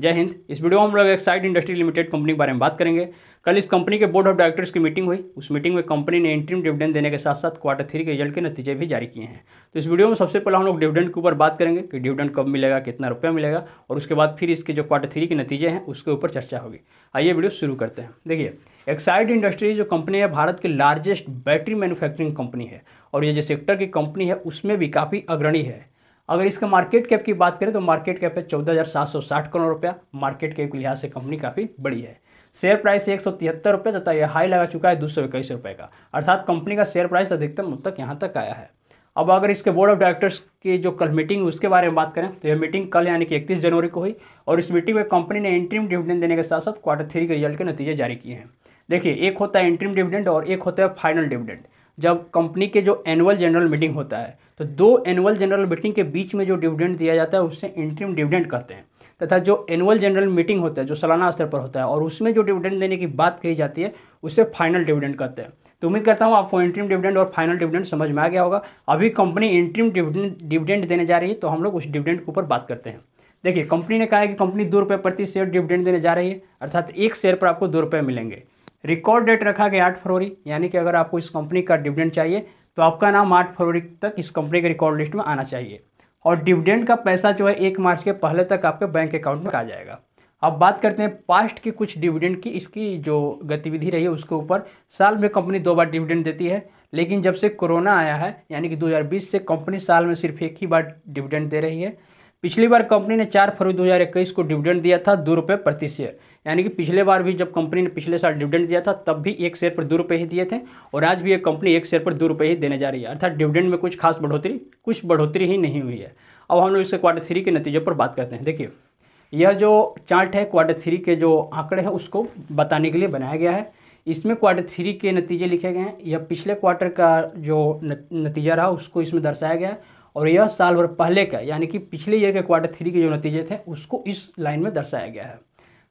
जय हिंद इस वीडियो में हम लोग एक्साइड इंडस्ट्री लिमिटेड कंपनी के बारे में बात करेंगे कल इस कंपनी के बोर्ड ऑफ डायरेक्टर्स की मीटिंग हुई उस मीटिंग में कंपनी ने इंट्रीम डिविडेंड देने के साथ साथ क्वार्टर थ्री के रिजल्ट के नतीजे भी जारी किए हैं तो इस वीडियो में सबसे पहले हम लोग डिविडेंड के ऊपर बात करेंगे कि डिविडेंड कब मिलेगा कितना रुपया मिलेगा और उसके बाद फिर इसके जो क्वार्टर थ्री के नतीजे हैं उसके ऊपर चर्चा होगी आइए वीडियो शुरू करते हैं देखिए एक्साइड इंडस्ट्री जो कंपनी है भारत की लार्जेस्ट बैटरी मैनुफैक्चरिंग कंपनी है और ये जो सेक्टर की कंपनी है उसमें भी काफ़ी अग्रणी है अगर इसका मार्केट कैप की बात करें तो मार्केट कैप है चौदह करोड़ रुपया मार्केट कैप के लिहाज से कंपनी काफ़ी बड़ी है शेयर प्राइस एक सौ तिहत्तर रुपये तथा यह हाई लगा चुका है दो सौ इक्कीस रुपये का अर्थात कंपनी का शेयर प्राइस अधिकतम अब तक यहाँ तक आया है अब अगर इसके बोर्ड ऑफ डायरेक्टर्स की जो कल मीटिंग उसके बारे में बात करें तो यह मीटिंग कल यानी कि 31 जनवरी को हुई और इस मीटिंग में कंपनी ने इंट्रीम डिविडेंड देने के साथ साथ क्वार्टर थ्री के रिजल्ट के नतीजे जारी किए हैं देखिए एक होता है इंट्रीम डिविडेंड और एक होता है फाइनल डिविडेंड जब कंपनी के जो एनुअल जनरल मीटिंग होता है तो दो एनुअल जनरल मीटिंग के बीच में जो डिविडेंड दिया जाता है उससे इंट्रीम डिविडेंड कहते हैं तथा जो एनुअल जनरल मीटिंग होता है जो सालाना स्तर पर होता है और उसमें जो डिविडेंड देने की बात कही जाती है उसे फाइनल डिविडेंड कहते हैं तो उम्मीद करता हूँ आपको इंट्रीम डिविडेंड और फाइनल डिविडेंड समझ में आ गया होगा अभी कंपनी इंट्रीम डिविडेंड डिविडेंड देने जा रही है तो हम लोग उस डिविडेंड के ऊपर बात करते हैं देखिए कंपनी ने कहा है कि कंपनी दो रुपये प्रति शेयर डिविडेंड देने जा रही है अर्थात एक शेयर पर आपको दो रुपये मिलेंगे रिकॉर्ड डेट रखा गया आठ फरवरी यानी कि अगर आपको इस कंपनी का डिविडेंड चाहिए तो आपका नाम आठ फरवरी तक इस कंपनी के रिकॉर्ड लिस्ट में आना चाहिए और डिविडेंड का पैसा जो है एक मार्च के पहले तक आपके बैंक अकाउंट में आ जाएगा अब बात करते हैं पास्ट के कुछ डिविडेंड की इसकी जो गतिविधि रही है उसके ऊपर साल में कंपनी दो बार डिविडेंड देती है लेकिन जब से कोरोना आया है यानी कि 2020 से कंपनी साल में सिर्फ एक ही बार डिविडेंड दे रही है पिछली बार कंपनी ने चार फरवरी 2021 को डिविडेंड दिया था दो रुपये प्रति शेयर यानी कि पिछले बार भी जब कंपनी ने पिछले साल डिविडेंड दिया था तब भी एक शेयर पर दो रुपये ही दिए थे और आज भी एक कंपनी एक शेयर पर दो रुपये ही देने जा रही है अर्थात डिविडेंड में कुछ खास बढ़ोतरी कुछ बढ़ोतरी ही नहीं हुई है अब हम लोग इसके क्वार्टर थ्री के नतीजे पर बात करते हैं देखिए यह जो चार्ट है क्वार्टर थ्री के जो आंकड़े हैं उसको बताने के लिए बनाया गया है इसमें क्वार्टर थ्री के नतीजे लिखे गए हैं यह पिछले क्वार्टर का जो नतीजा रहा उसको इसमें दर्शाया गया है और यह साल भर पहले का यानी कि पिछले ईयर के क्वार्टर थ्री के जो नतीजे थे उसको इस लाइन में दर्शाया गया है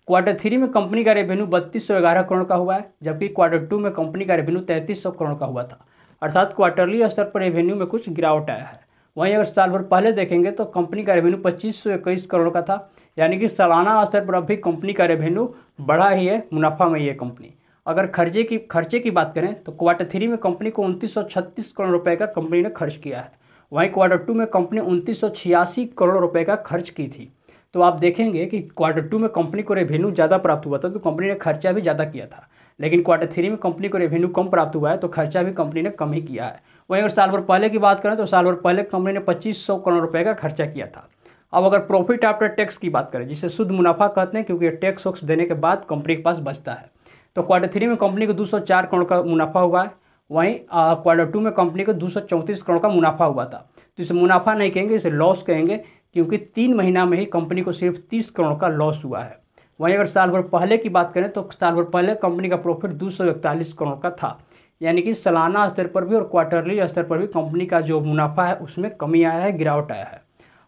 क्वार्टर थ्री में कंपनी का रेवेन्यू बत्तीस सौ ग्यारह करोड़ का हुआ है जबकि क्वार्टर टू में कंपनी का रेवेन्यू तैंतीस सौ करोड़ का हुआ था अर्थात क्वार्टरली स्तर पर रेवेन्यू में कुछ गिरावट आया है वहीं अगर साल भर पहले देखेंगे तो कंपनी का रेवेन्यू पच्चीस सौ इक्कीस करोड़ का था यानी कि सालाना स्तर पर अब भी कंपनी का रेवेन्यू बढ़ा ही है मुनाफा में ही है कंपनी अगर खर्चे की खर्चे की बात करें तो क्वार्टर थ्री में कंपनी को उनतीस करोड़ रुपए का कंपनी ने खर्च किया है वहीं क्वार्टर टू में कंपनी उनतीस करोड़ रुपए का खर्च की थी तो आप देखेंगे कि क्वार्टर टू में कंपनी को रेवेन्यू ज़्यादा प्राप्त हुआ था तो कंपनी ने खर्चा भी ज़्यादा किया था लेकिन क्वार्टर थ्री में कंपनी को रेवेन्यू कम प्राप्त हुआ है तो खर्चा भी कंपनी ने कम ही किया है वहीं अगर साल भर पहले की बात करें तो साल भर पहले कंपनी ने पच्चीस करोड़ रुपये का खर्चा किया था अब अगर प्रॉफिट आफ्टर टैक्स की बात करें जिसे शुद्ध मुनाफा कहते हैं क्योंकि टैक्स वक्स देने के बाद कंपनी के पास बचता है तो क्वार्टर थ्री में कंपनी को दो करोड़ का मुनाफा हुआ है वहीं क्वार्टर टू में कंपनी को दो करोड़ का मुनाफा हुआ था तो इसे मुनाफा नहीं कहेंगे इसे लॉस कहेंगे क्योंकि तीन महीना में ही कंपनी को सिर्फ तीस करोड़ का लॉस हुआ है वहीं अगर साल भर पहले की बात करें तो साल भर पहले कंपनी का प्रॉफिट दो करोड़ का था यानी कि सालाना स्तर पर भी और क्वार्टरली स्तर पर भी कंपनी का जो मुनाफा है उसमें कमी आया है गिरावट आया है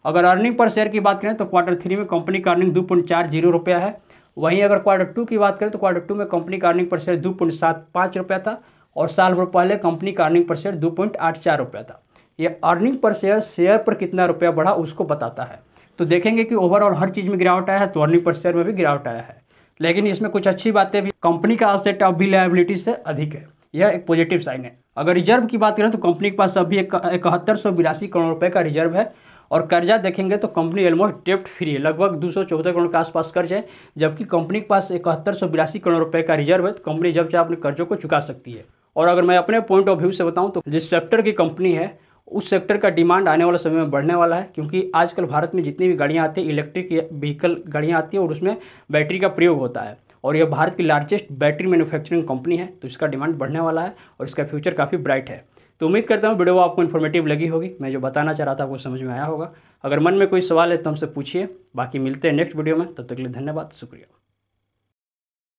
अगर अर्निंग पर शेयर की बात करें तो क्वार्टर थ्री में कंपनी का अर्निंग दो पॉइंट चार जीरो रुपया है वहीं अगर क्वार्टर टू की बात करें तो क्वार्टर टू में कंपनी का अर्निंग पर शेयर दो पॉइंट सात पाँच रुपया था और साल भर पहले कंपनी का अर्निंग पर शेयर दो पॉइंट आठ चार रुपया था ये अर्निंग पर शेयर शेयर पर कितना रुपया बढ़ा उसको बताता है तो देखेंगे कि ओवरऑल हर चीज़ में गिरावट आया है तो अर्निंग पर शेयर में भी गिरावट आया है लेकिन इसमें कुछ अच्छी बातें भी कंपनी का असेट अब भी लाइबिलिटी से अधिक है यह एक पॉजिटिव साइन है अगर रिजर्व की बात करें तो कंपनी के पास अभी इकहत्तर सौ बिरासी करोड़ रुपए का रिजर्व है और कर्जा देखेंगे तो कंपनी ऑलमोस्ट डेप्ट फ्री है लगभग दो सौ चौदह करोड़ के आसपास कर्ज है जबकि कंपनी के पास इकहत्तर सौ बिरासी करोड़ रुपए का रिजर्व है तो कंपनी जब चाहे अपने कर्जों को चुका सकती है और अगर मैं अपने पॉइंट ऑफ व्यू से बताऊँ तो जिस सेक्टर की कंपनी है उस सेक्टर का डिमांड आने वाले समय में बढ़ने वाला है क्योंकि आजकल भारत में जितनी भी गाड़ियाँ आती हैं इलेक्ट्रिक व्हीकल गाड़ियाँ आती हैं और उसमें बैटरी का प्रयोग होता है और यह भारत की लार्जेस्ट बैटरी मैन्युफैक्चरिंग कंपनी है तो इसका डिमांड बढ़ने वाला है और इसका फ्यूचर काफ़ी ब्राइट है तो उम्मीद करता हूँ वीडियो आपको इन्फॉर्मेटिव लगी होगी मैं जो बताना चाह रहा था आपको समझ में आया होगा अगर मन में कोई सवाल है तो हमसे पूछिए बाकी मिलते हैं नेक्स्ट वीडियो में तब तक के लिए धन्यवाद शुक्रिया